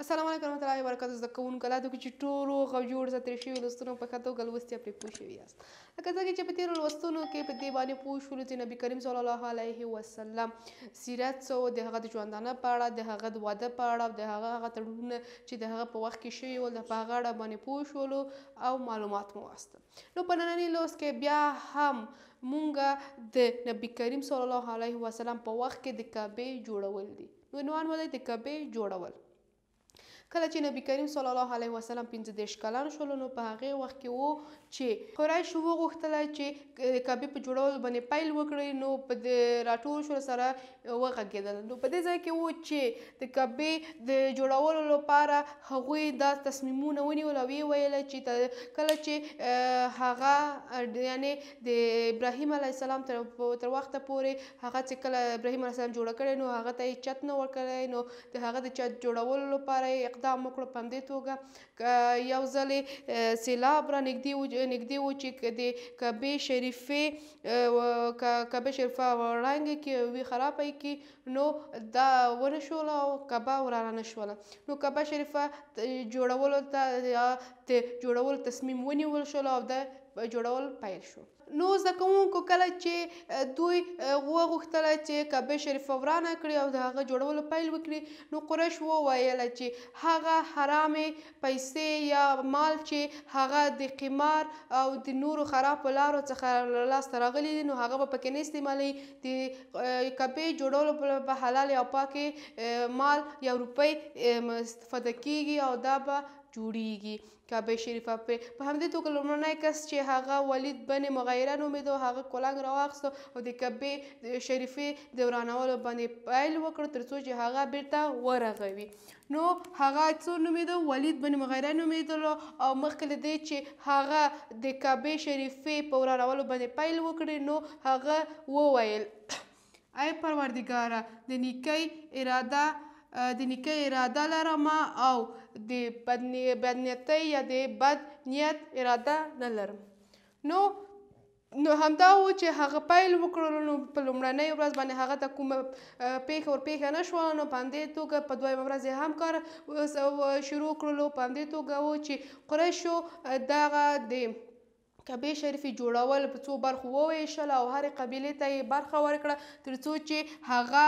السلام علیکم ورحمۃ الله وبرکاتہ زده کوونکو لا د چې ټولو غو جوړ زتر شي ولستونو په خاطر غلوستیا پرې پوه شوی یاست لکه څنګه چې په تیر ولستونو کې په دې باندې پوه شو چې نبی کریم صلی الله علیه وسلم سیرت سو د هغه د ژوندانه په اړه د هغه د واده په اړه د هغه هغه تړون چې د هغه په وخت کې شوی ول د پاغړه باندې پوه شو او معلومات مو واست نو په نننی لوس کې بیا هم مونږه د نبی کریم صلی الله علیه وسلم په وخت کې د کعبه جوړول دي نو عنوان ولې د کعبه جوړول کله چې نبی کریم صلی الله علیه وسلم 15 کلان شول نو په هغه وخت کې وو چې قریش وو غوښتل چې کعبه په جوړول باندې پایل وکړي نو په راټول شو سره وغږیدل نو په دې ځای کې وو چې د کعبه د جوړولو لپاره هغوی دا تصمیمونه ونیول او ویل چې کله چې هغه یعنی د ابراهیم علیه السلام تر تر وخته پورې هغه چې کله ابراهیم علیه السلام جوړ کړي نو هغه ته چت نه ورکړي نو د هغه د چت جوړولو لپاره اقدام وکړو په همدې توګه یو ځلې سیلاب را نږدې و نږدې و چې د کعبې شریفې کعبه شریفه وړانګ کې وی خرابې کې نو دا ونشول او کعبه ورانه نشول نو کعبه شریفه جوړول ته جوړول تصمیم ونیول شو او دا جوړول پیل شو نو زده کوونکو کله چې دوی وغوښتله چې کعبه شریفه ورانه کړي او د هغه جوړولو پیل وکړي نو قریش وویله چې هغه حرامې پیسې یا مال چې هغه د قمار او د نورو خرابو لارو څخه لاسته راغلي دي نو هغه به پکې نه استعمالوي د کعبې جوړولو په حلال او پاکې مال یا روپۍ استفاده کیږي او دا به جوړیږي کعبه شریفه په په همدې توګه لومړنی کس چې هغه ولید بن مغیره نومېده هغه کلنګ راواخیسته او د کعبې شریفې د ورانولو باندې پیل وکړ تر څو چې هغه بیرته ورغوي نو هغه څو نومېده ولید بن مغیره نومېدلو او مخکې له دې چې هغه د کعبې شریفې په ورانولو باندې پیل وکړي نو هغه وویل ای پروردګاره د نیکۍ اراده د نیکه اراده لرم او د بدنیتۍ یا د بد نیت اراده نه لرم نو نو همدا و چې هغه پیل وکړل نو په لومړنۍ ورځ باندې هغه ته کومه پیښه ور پیښه نه شوه نو په همدې توګه په دویمه ورځ یې هم کار شروع کړلو په همدې توګه و چې قریشو دغه د کعبه شریف جوړول په څو برخو وویشل او هر قبیله ته یې برخه ورکړه تر څو چې هغه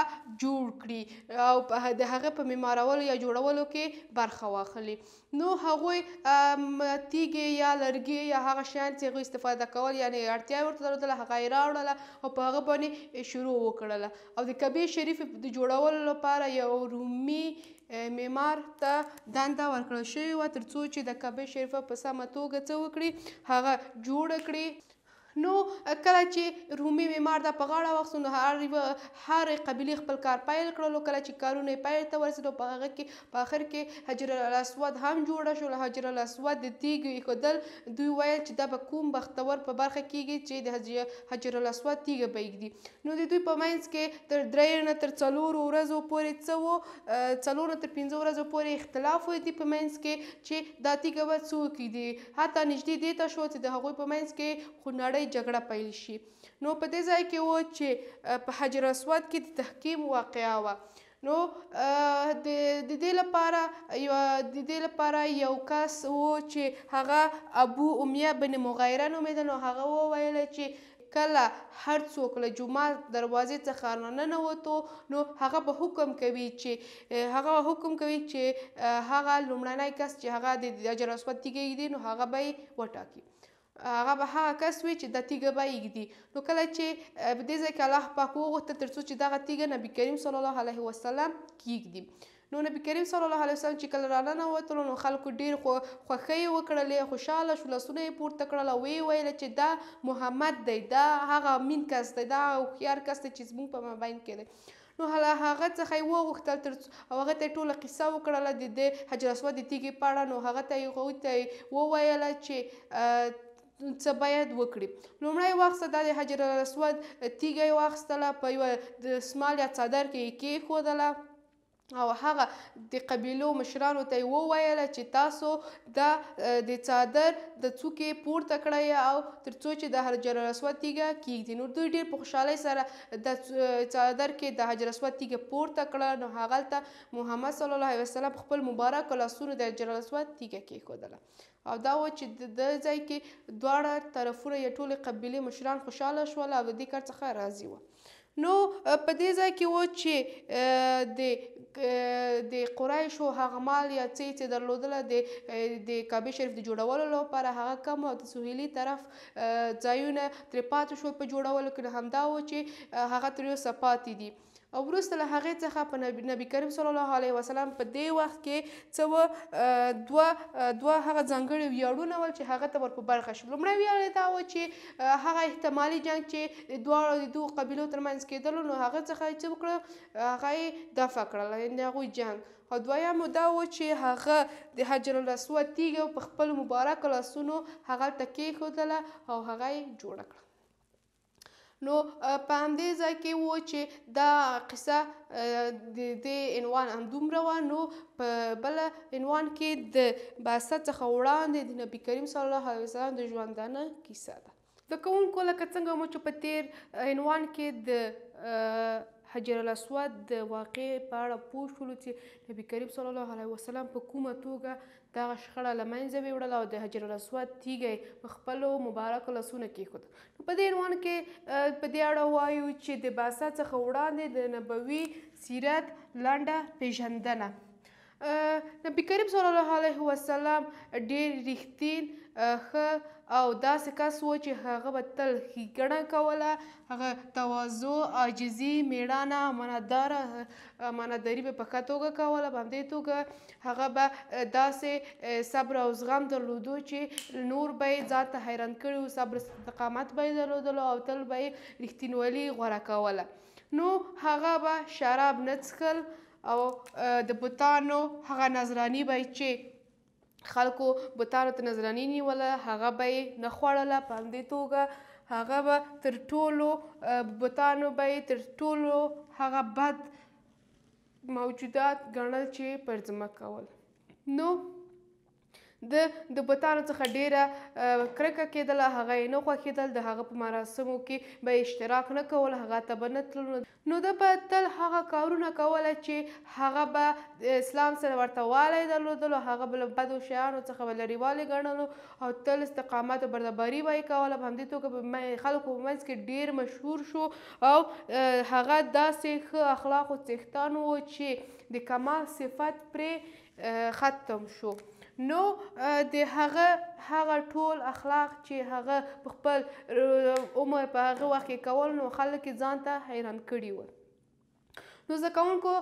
جوړ کړي او په د هغه په معمارولو یا جوړولو کې برخه واخلي نو هغوی تیږې یا لرګي یا هغه شیان چې هغوی استفاده کول یعنی اړتیا ورته درلودله هغه یې راوړله او په هغه باندې شروع وکړله او د کعبې شریف د جوړولو لپاره یو رومي معمار ته دنده ورکړل شوې وه ترڅو چې د کعبه شریفه په سمه توګه څه وکړي هغه جوړه کړي نو کله چې رومي معمار دا په غاړه واخصو نو هر هر قبيله خپل کار پایل کړلو کله چې کارونه پایل ته ورسېدو په هغه کې په اخر کې حجر الاسود هم جوړه شو له حجر الاسود د تیګو ایښودل دوی ویل چې دا به کوم بختور په برخه کېږي چې د حجر الاسود تیګه پېږدي نو د دوی په منځ کې تر درې نه تر څلورو ورځو پورې څه وو څلور تر پنځه ورځو پورې اختلاف و دي په منځ کې چې دا تیګه به څوکې دي حتی نږدې دې ته شو چې د هغوی په منځ کې خونړی لومړی جګړه پیل شي نو په دې ځای کې و چې په حجر اسود کې د تحکیم واقعا وه نو د دې لپاره یو د دې لپاره یو کس وو چې هغه ابو امیه بن مغیره نومېده نو هغه وویل چې کله هر څوک له جمعات دروازې څخه ننوتو نو هغه به حکم کوي چې هغه حکم کوي چې هغه لومړنی کس چې هغه د اجر اسود تیږي دي نو هغه به یې وټاکي هغه به هغه کس وي چې د تیګه به یږدي نو کله چې په دې ځای کې الله پاک وغوښتل تر څو چې دغه تیګه نبي کریم صلی الله علیه وسلم کیږدي نو نبی کریم صلی الله علیه وسلم چې کله رانه نوتلو نو خلکو ډیر خو خوخی وکړلې خوشاله شو لسونه یې پورته کړل وی ویل چې دا محمد دی دا هغه مين کس دی دا خيار کس دی چې زموږ په مابین کې دی نو هله هغه څخه یې وغوښتل تر او هغه ته ټوله قصه وکړله د دې حجر اسود د تیږې په اړه نو هغه ته یې هغوی ته یې وویله چې څه باید وکړي لومړی واخسته دا د حجر الاسود تیږه یې واخیستله په یوه دسمال یا څادر کې یې کېښودله او هغه د قبیلو مشرانو ته وویل چې تاسو دا د څادر د څوکې پورته کړئ او ترڅو چې د حجر اسود تیګه کیږدي نو دوی ډیر په خوشحالۍ سره د څادر کې د حجر اسود تیګه پورته کړه نو هغلته محمد صلی الله علیه وسلم خپل مبارک لاسونه د حجر اسود تیګه کېښودله او دا و چې د ځای کې دواړه طرفونه یې ټولې قبیلې مشران خوشحاله شول او د دې کار څخه راضي وه نو په دې ځای کې و چې د د قریشو هغه مال یا څه چې درلودله د د کعبه شریف د جوړولو لپاره هغه کم او د سهیلي طرف ځایونه ترې پاتې شول په جوړولو کې همدا و چې هغه ترې سپاتې دي او وروسته له هغې څخه په نبی کریم صلی الله علیه وسلم په دې وخت کې څه و دوه دوه هغه ځانګړي ویاړونه ول چې هغه ته ور په برخه شو لومړی ویاړ دا و چې هغه احتمالي جنگ چې دواړو د دوه قبیلو ترمنځ کېدل نو هغه څخه چې وکړه هغه دفع کړل یعنې هغوی جنگ او دویم دا و چې هغه د حجر الاسود تیږه په خپل مبارک لاسونو هغه ټکی خودله او هغه یې جوړه کړه نو په همدې ځای کې وو چې دا قصه د دې عنوان همدومره وه نو په بل عنوان کې د بعثت څخه وړاندې د نبي کریم صلی الله علیه وسلم د ژوندانه کیسه ده د کوونکو لکه څنګه مو چې په تیر عنوان کې د حجر الاسود د واقعې په اړه پوه شولو چې نبی کریم صلی الله علیه وسلم په کومه توګه دغه شخړه له منځه ویوړله او د حجر الاسود تیږه په خپلو مبارکو لاسونو کیښوده نو په دې عنوان کې په دې اړه وایو چې د باسا څخه وړاندې د نبوي سیرت لنډه پیژندنه نبی کریم صلی الله علیه وسلم ډېر رښتین ښه او داسې کس و چې هغه به تل ښېګڼه کوله هغه تواضع عاجزي مېړانه امانتداره امانتداري به په ښه توګه کوله په همدې توګه هغه به داسې صبر او زغم درلودو چې نور به یې ځان ته حیران کړي و صبر استقامت به یې درلودلو او تل به یې رښتینولي غوره کوله نو هغه به شراب نه څښل او د بوتانو هغه نظراني به چې خلکو بتانو ته نظراني نیوله هغه به یې نه خوړله په همدې توګه هغه به تر ټولو بتانو به یې تر ټولو هغه بد موجودات ګڼل چې پر ځمکه کول نو د د بتانو څخه ډیره کرکه کېدله هغه یې نه خوښېدل د هغه په مراسمو کې به اشتراک نه کول هغه ته به نه تلل نو ده به تل هغه کارونه کوله چې هغه به اسلام سره ورته والی درلودلو هغه به له بدو شیانو څخه به لرېوالی ګڼلو او تل استقامت او بردباري به یې کوله په همدې توګه به خلکو په منځ کې ډیر مشهور شو او هغه داسې ښه اخلاقو څښتن و چې د کمال صفت پرې ختم شو نو د هغه هغه ټول اخلاق چې هغه په خپل عمر په هغه وخت کې کول نو خلک ځان ته حیران کړي ول نو زکونکو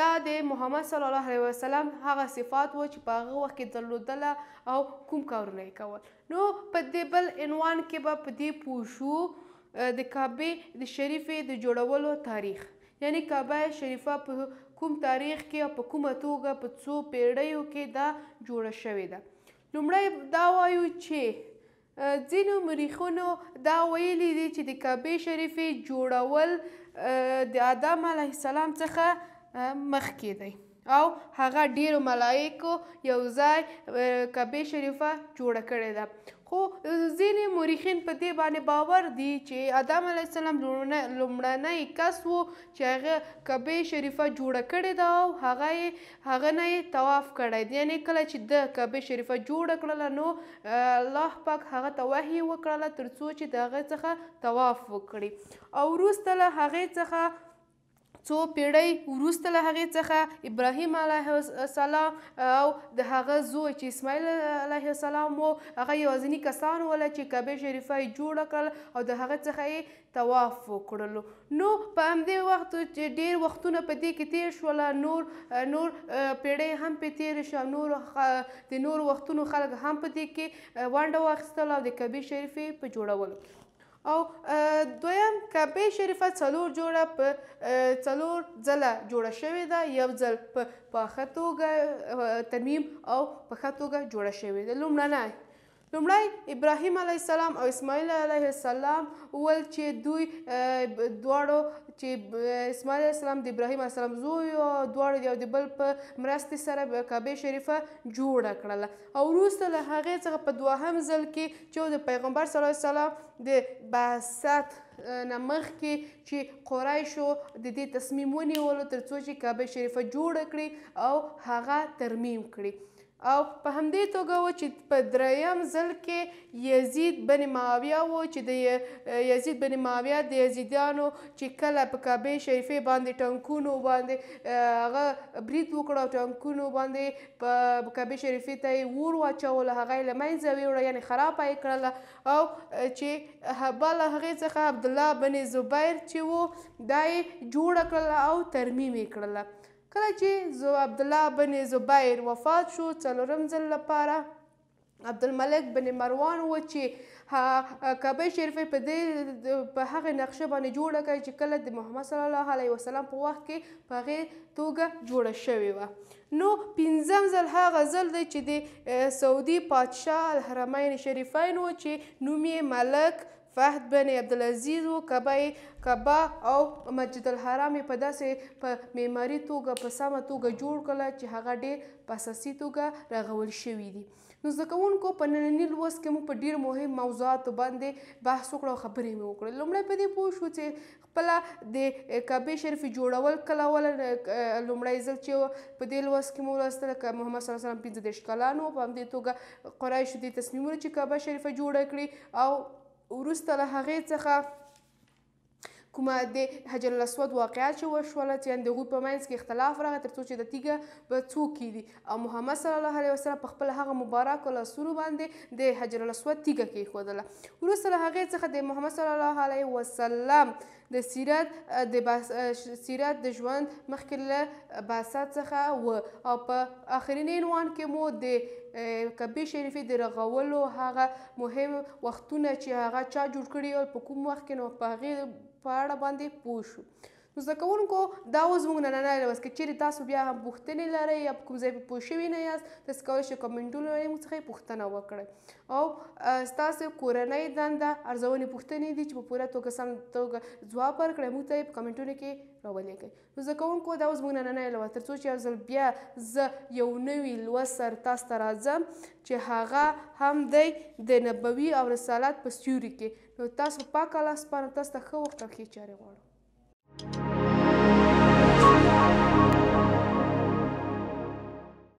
دا د محمد صلی الله علیه وسلم هغه صفات و چې په هغه وخت کې درلودله او کوم کارونه یې کول نو په دې بل عنوان کې به په دې پوښو د کعبه د شریفې د جوړولو تاریخ یعنی کعبه شریفه په کوم تاریخ کې او په کومه توګه په څو پیړیو کې دا جوړه شوې ده لومړی دا وایو چې ځینو مریخونو دا ویلي دي چې د کعبې شریفې جوړول د آدم علیه السلام څخه مخکې دی او هغه ډیرو ملایکو یو ځای کعبه شریفه جوړه کړې ده خو ځینې مورخین په دې باندې باور دي چې آدم علیه السلام لومړنی کس و چې هغه کعبه شریفه جوړه کړې ده او هغه یې هغه نه یې طواف کړی دی یعنې کله چې د کعبه شریفه جوړه کړله نو الله پاک هغه ته وحی وکړله تر څو چې د هغه څخه طواف وکړي او وروسته له هغې څخه څو پیړۍ وروسته له هغې څخه ابراهیم علیه السلام او د هغه زوی چې اسماعیل علیه السلام وو هغه یوازیني کسان ول چې کعبه شریفه یې جوړه کړل او د هغه څخه یې طواف وکړلو نو په همدې وخت چې ډیر وختونه په دې کې تیر شول نور نور پیړۍ هم په تیر شو نور د نور وختونو خلک هم په دې کې وانډه واخیستل او د کعبه شریفې په جوړولو او دویم کمپې شریفه څلور جوړه په څلور ځله جوړه شوې ده یو ځل په پخه توګه ترمیم او پخه توګه جوړه شوې ده لومړنی لومړی ابراهیم علیه السلام او اسماعیل علیه السلام ول چې دوی دواړو چې اسماعیل علیه السلام د ابراهیم علیه السلام زوی او دواړو یو د بل په مرستې سره کعبه شریفه جوړه کړله او وروسته له هغې څخه په دوهم ځل کې چې د پیغمبر صلی الله علیه وسلم د بعثت نه مخکې چې قریشو د دې تصمیم ونیولو تر څو چې کعبه شریفه جوړه کړي او هغه ترمیم کړي او په همدې توګه و چې په دریم ځل کې یزید بن معاویه و چې د یزید بن معاویه د یزیدانو چې کله په کعبه شریفه باندې ټنکونو باندې هغه برید وکړو ټنکونو باندې په کعبه شریفه ته ور واچول هغه لمنځه ویوړه یعنی خراب یې کړل او چې هبل هغه څخه عبد الله بن زبیر چې و دای جوړ کړل او ترمیم یې کړل کله چې زو عبد الله بن زبیر وفات شو څلورم ځل لپاره عبدالملک بن مروان و چې کعبه شریفه په دې په هغه نقشه باندې جوړه کړي چې کله د محمد صلی الله علیه وسلم په وخت کې په هغه توګه جوړه شوې وه نو پنځم ځل هغه ځل دی چې د سعودي پادشاه الحرمین شریفین و چې نوم یې ملک فهد بن عبدالعزیز و کعبه کعبه او مسجد الحرام په داسې په معماری توګه په سمه توګه جوړ کړل چې هغه ډېر په اساسي توګه رغول شوي دي نو زده کوونکو په ننني لوست کې موږ په ډېر مهم موضوعاتو باندې بحث وکړو خبرې مې وکړې لومړی په دې پوه شو چې خپله د کعبې شریفې جوړول کله ول لومړی ځل چې په دې لوست کې مو لوستل ک محمد صلی الله علیه وسلم 15 کلان وو په همدې توګه قریش دې تصمیمونه چې کعبه شریفه جوړه کړي او ورسته له هغې څخه کومه د حجر الاسود واقعا چې وشوله چې د غوی په منځ کې اختلاف راغی ترڅو چې د تیګه به څوک کیږي او محمد صلی الله علیه وسلم په خپل هغه مبارک لاسونو باندې د حجر الاسود تیګه کیښودله وروسته له هغې څخه د محمد صلی الله علیه وسلم د سیرت د باس... سیرت د ژوند مخکې له باسات څخه و او په آخرین عنوان کې مو د کعبه شریفې د رغولو هغه مهم وختونه چې هغه چا جوړ کړی او په کوم وخت کې نو په هغې په اړه باندې پوه شو نو زده کوونکو دا اوس موږ نننی لوست کې چیرې تاسو بیا هم پوښتنې لرئ یا په کوم ځای په پوه شوي نه یاست تاسو کولی شئ کمنټونو له موږ څخه پوښتنه وکړئ او ستاسو کورنۍ دنده ارزونې پوښتنې دي چې په پوره توګه سم توګه ځواب ورکړئ موږ ته یې په کمنټونو کې راولیږئ نو زده کوونکو دا اوس موږ نننی لوست تر څو چې یو ځل بیا زه یو نوي لوست سره تاسو ته راځم چې هغه هم دی د نبوي او رسالت په سیوري کې نو تاسو پاک الله سپارم تاسو ته ښه وخت او ښې چارې غواړم